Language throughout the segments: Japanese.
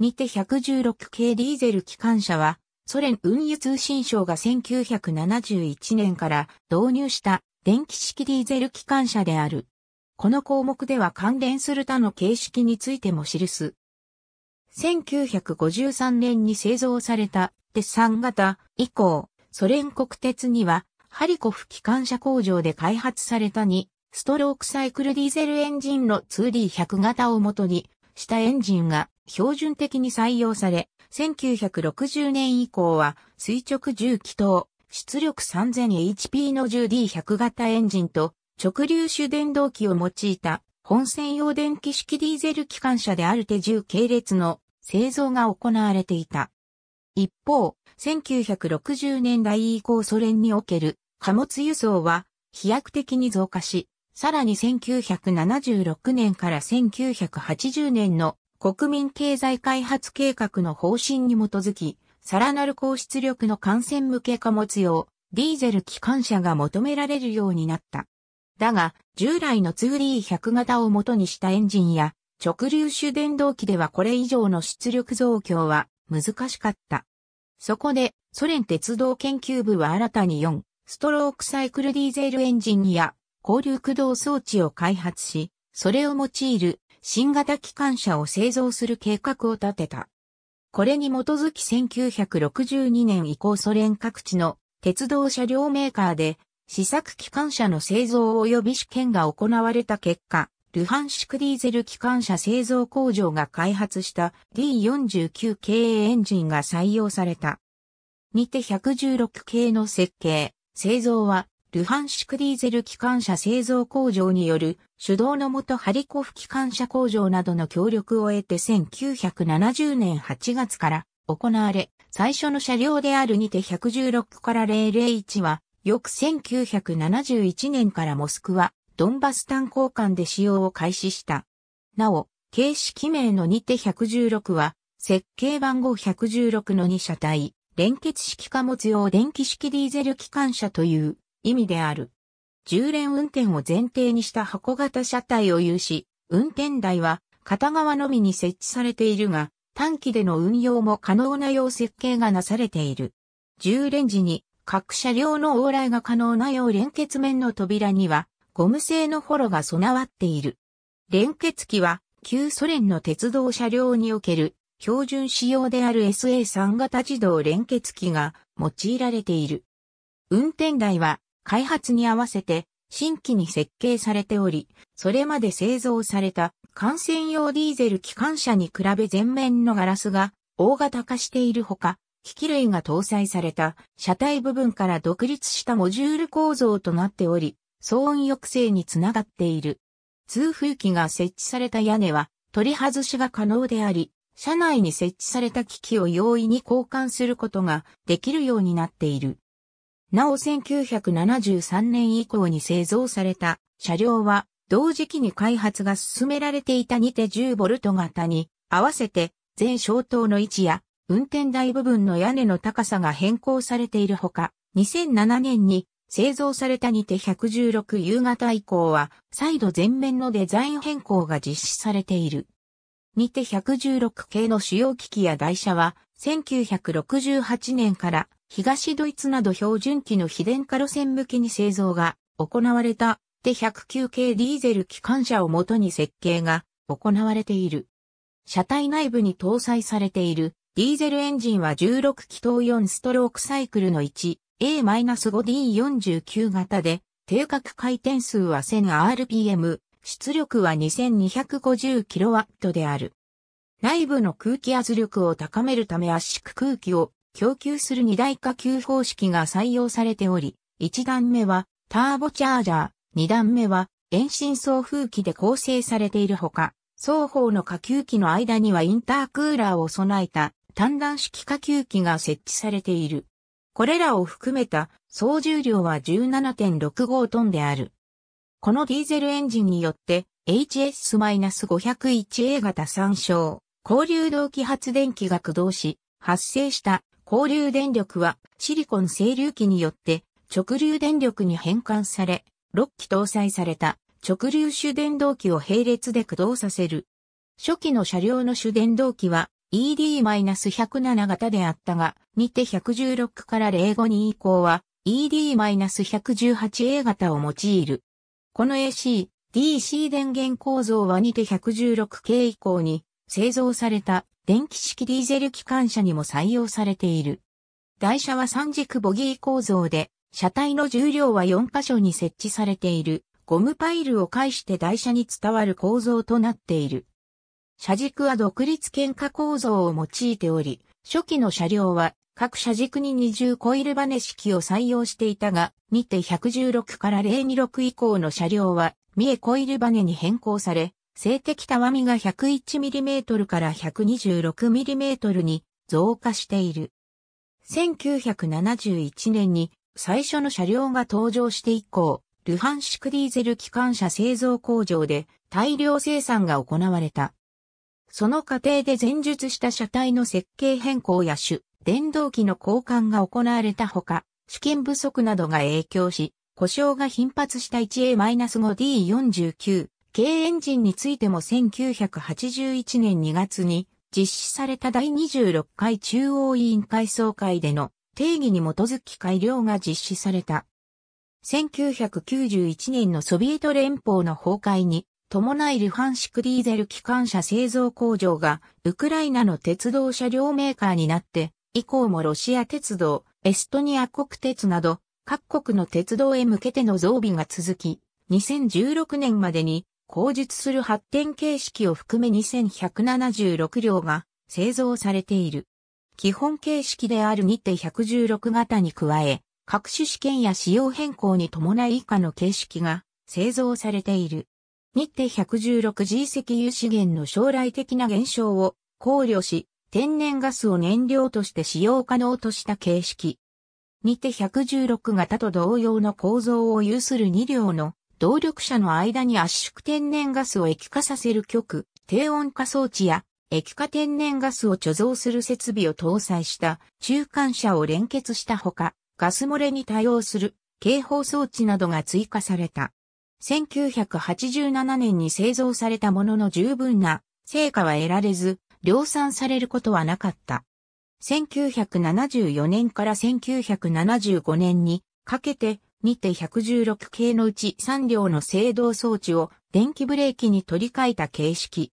にて116系ディーゼル機関車は、ソ連運輸通信省が1971年から導入した電気式ディーゼル機関車である。この項目では関連する他の形式についても記す。1953年に製造された鉄ン型以降、ソ連国鉄にはハリコフ機関車工場で開発された2ストロークサイクルディーゼルエンジンの 2D100 型をもとにしたエンジンが標準的に採用され、1960年以降は垂直重気筒、出力 3000HP の 10D100 型エンジンと直流主電動機を用いた本専用電気式ディーゼル機関車である手10系列の製造が行われていた。一方、1960年代以降ソ連における貨物輸送は飛躍的に増加し、さらに1976年から1980年の国民経済開発計画の方針に基づき、さらなる高出力の感染向け貨物用、ディーゼル機関車が求められるようになった。だが、従来の 2D100 型を元にしたエンジンや、直流主電動機ではこれ以上の出力増強は難しかった。そこで、ソ連鉄道研究部は新たに4、ストロークサイクルディーゼルエンジンや、交流駆動装置を開発し、それを用いる新型機関車を製造する計画を立てた。これに基づき1962年以降ソ連各地の鉄道車両メーカーで試作機関車の製造及び試験が行われた結果、ルハンシクディーゼル機関車製造工場が開発した D49 系エンジンが採用された。にて116系の設計、製造はルハンシクディーゼル機関車製造工場による主導のもとハリコフ機関車工場などの協力を得て1970年8月から行われ、最初の車両であるにて116から001は、翌1971年からモスクワ、ドンバス炭鉱間で使用を開始した。なお、形式名のにて116は、設計番号116の2車体、連結式貨物用電気式ディーゼル機関車という意味である。重連運転を前提にした箱型車体を有し、運転台は片側のみに設置されているが、短期での運用も可能なよう設計がなされている。重連時に各車両の往来が可能なよう連結面の扉にはゴム製のホロが備わっている。連結機は旧ソ連の鉄道車両における標準仕様である SA3 型自動連結機が用いられている。運転台は開発に合わせて新規に設計されており、それまで製造された感染用ディーゼル機関車に比べ前面のガラスが大型化しているほか、機器類が搭載された車体部分から独立したモジュール構造となっており、騒音抑制につながっている。通風機が設置された屋根は取り外しが可能であり、車内に設置された機器を容易に交換することができるようになっている。なお1973年以降に製造された車両は同時期に開発が進められていた2て 10V 型に合わせて全消灯の位置や運転台部分の屋根の高さが変更されているほか、2007年に製造された2て116夕方以降は再度全面のデザイン変更が実施されている。2て116系の主要機器や台車は1968年から東ドイツなど標準機の非電化路線向けに製造が行われた、で109系ディーゼル機関車をもとに設計が行われている。車体内部に搭載されているディーゼルエンジンは16気筒4ストロークサイクルの 1A-5D49 型で、定格回転数は 1000rpm、出力は 2250kW である。内部の空気圧力を高めるため圧縮空気を供給する二大化給方式が採用されており、一段目はターボチャージャー、二段目は遠心送風機で構成されているほか、双方の下級機の間にはインタークーラーを備えた単段式下級機が設置されている。これらを含めた総重量は17.65トンである。このディーゼルエンジンによって HS-501A 型参照、交流動機発電機が駆動し、発生した交流電力はシリコン整流器によって直流電力に変換され、6機搭載された直流主電動機を並列で駆動させる。初期の車両の主電動機は ED-107 型であったが、2て116から05 2以降は ED-118A 型を用いる。この AC、DC 電源構造は2て116系以降に製造された電気式ディーゼル機関車にも採用されている。台車は三軸ボギー構造で、車体の重量は4箇所に設置されているゴムパイルを介して台車に伝わる構造となっている。車軸は独立喧嘩構造を用いており、初期の車両は各車軸に二重コイルバネ式を採用していたが、2手116から026以降の車両は、三重コイルバネに変更され、性的たわみが 101mm から 126mm に増加している。1971年に最初の車両が登場して以降、ルハンシクディーゼル機関車製造工場で大量生産が行われた。その過程で前述した車体の設計変更や種、電動機の交換が行われたほか、資金不足などが影響し、故障が頻発した 1A-5D49 軽エンジンについても1981年2月に実施された第26回中央委員会総会での定義に基づき改良が実施された。1991年のソビエト連邦の崩壊に伴いルハンシクディーゼル機関車製造工場がウクライナの鉄道車両メーカーになって以降もロシア鉄道、エストニア国鉄など各国の鉄道へ向けての増備が続き2016年までに後述する発展形式を含め2176両が製造されている。基本形式である2手116型に加え、各種試験や仕様変更に伴い以下の形式が製造されている。日程 116G 石油資源の将来的な減少を考慮し、天然ガスを燃料として使用可能とした形式。日程116型と同様の構造を有する2両の動力車の間に圧縮天然ガスを液化させる極低温化装置や液化天然ガスを貯蔵する設備を搭載した中間車を連結したほか、ガス漏れに対応する警報装置などが追加された。1987年に製造されたものの十分な成果は得られず、量産されることはなかった。1974年から1975年にかけてにて116系のうち3両の制動装置を電気ブレーキに取り替えた形式。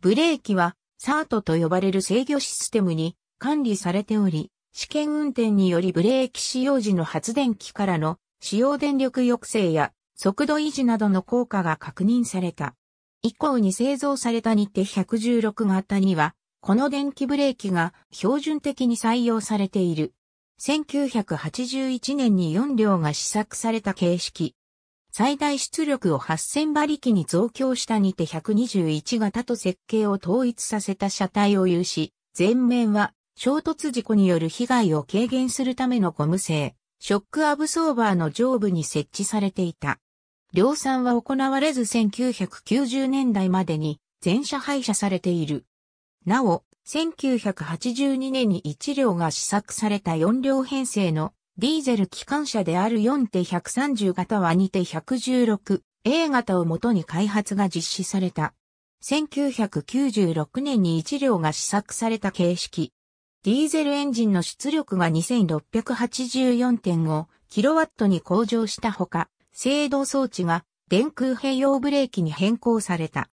ブレーキは、サートと呼ばれる制御システムに管理されており、試験運転によりブレーキ使用時の発電機からの使用電力抑制や速度維持などの効果が確認された。以降に製造された日程116型には、この電気ブレーキが標準的に採用されている。1981年に4両が試作された形式。最大出力を8000馬力に増強したにて121型と設計を統一させた車体を有し、前面は衝突事故による被害を軽減するためのゴム製、ショックアブソーバーの上部に設置されていた。量産は行われず1990年代までに全車廃車されている。なお、1982年に1両が試作された4両編成のディーゼル機関車である4手130型は2手 116A 型をもとに開発が実施された。1996年に1両が試作された形式。ディーゼルエンジンの出力が 2684.5kW に向上したほか、制動装置が電空併用ブレーキに変更された。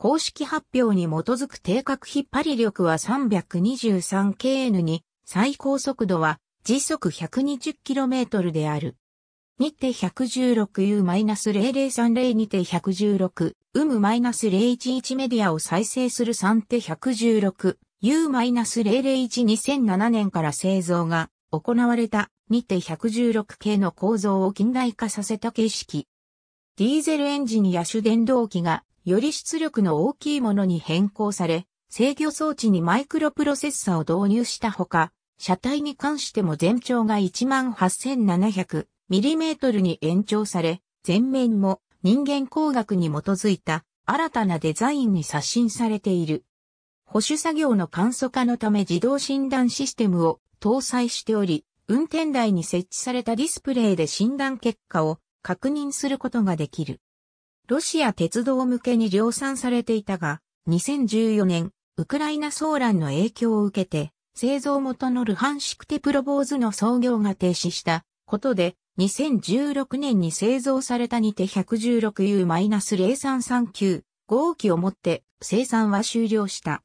公式発表に基づく定格引っ張り力は 323kN に、最高速度は時速 120km である。日程 116U-0030 にて 116U-011 メディアを再生する3手 116U-0012007 年から製造が行われた2手116系の構造を近代化させた形式。ディーゼルエンジンや主電動機がより出力の大きいものに変更され、制御装置にマイクロプロセッサを導入したほか、車体に関しても全長が 18,700mm に延長され、前面も人間工学に基づいた新たなデザインに刷新されている。保守作業の簡素化のため自動診断システムを搭載しており、運転台に設置されたディスプレイで診断結果を確認することができる。ロシア鉄道向けに量産されていたが、2014年、ウクライナ騒乱の影響を受けて、製造元のルハンシクテプロボーズの創業が停止したことで、2016年に製造されたにて 116U-0339 号機をもって生産は終了した。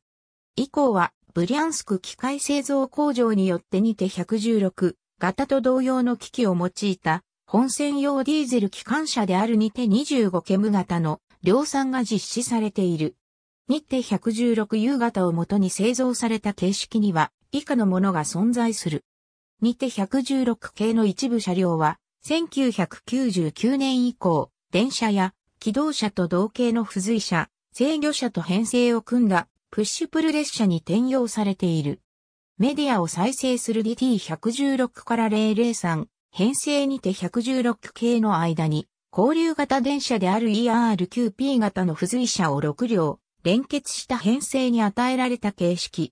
以降は、ブリャンスク機械製造工場によってにて116型と同様の機器を用いた本泉用ディーゼル機関車であるにて25ケム型の量産が実施されている。日程116 U 型をもとに製造された形式には以下のものが存在する。日程116系の一部車両は1999年以降、電車や機動車と同型の付随車、制御車と編成を組んだプッシュプル列車に転用されている。メディアを再生する DT116 から003、編成にて116系の間に、交流型電車である ERQP 型の付随車を6両、連結した編成に与えられた形式。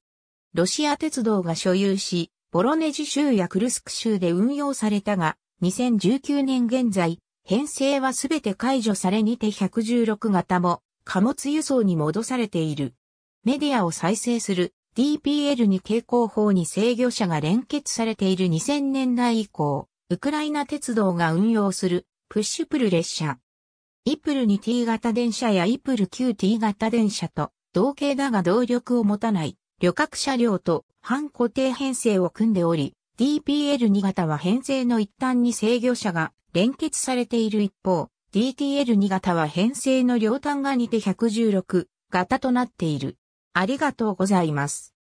ロシア鉄道が所有し、ボロネジ州やクルスク州で運用されたが、2019年現在、編成はすべて解除されにて116型も貨物輸送に戻されている。メディアを再生する DPL に傾向法に制御者が連結されている2000年代以降、ウクライナ鉄道が運用するプッシュプル列車。イプル 2T 型電車やイプル 9T 型電車と同型だが動力を持たない旅客車両と半固定編成を組んでおり、DPL2 型は編成の一端に制御車が連結されている一方、DTL2 型は編成の両端が似て116型となっている。ありがとうございます。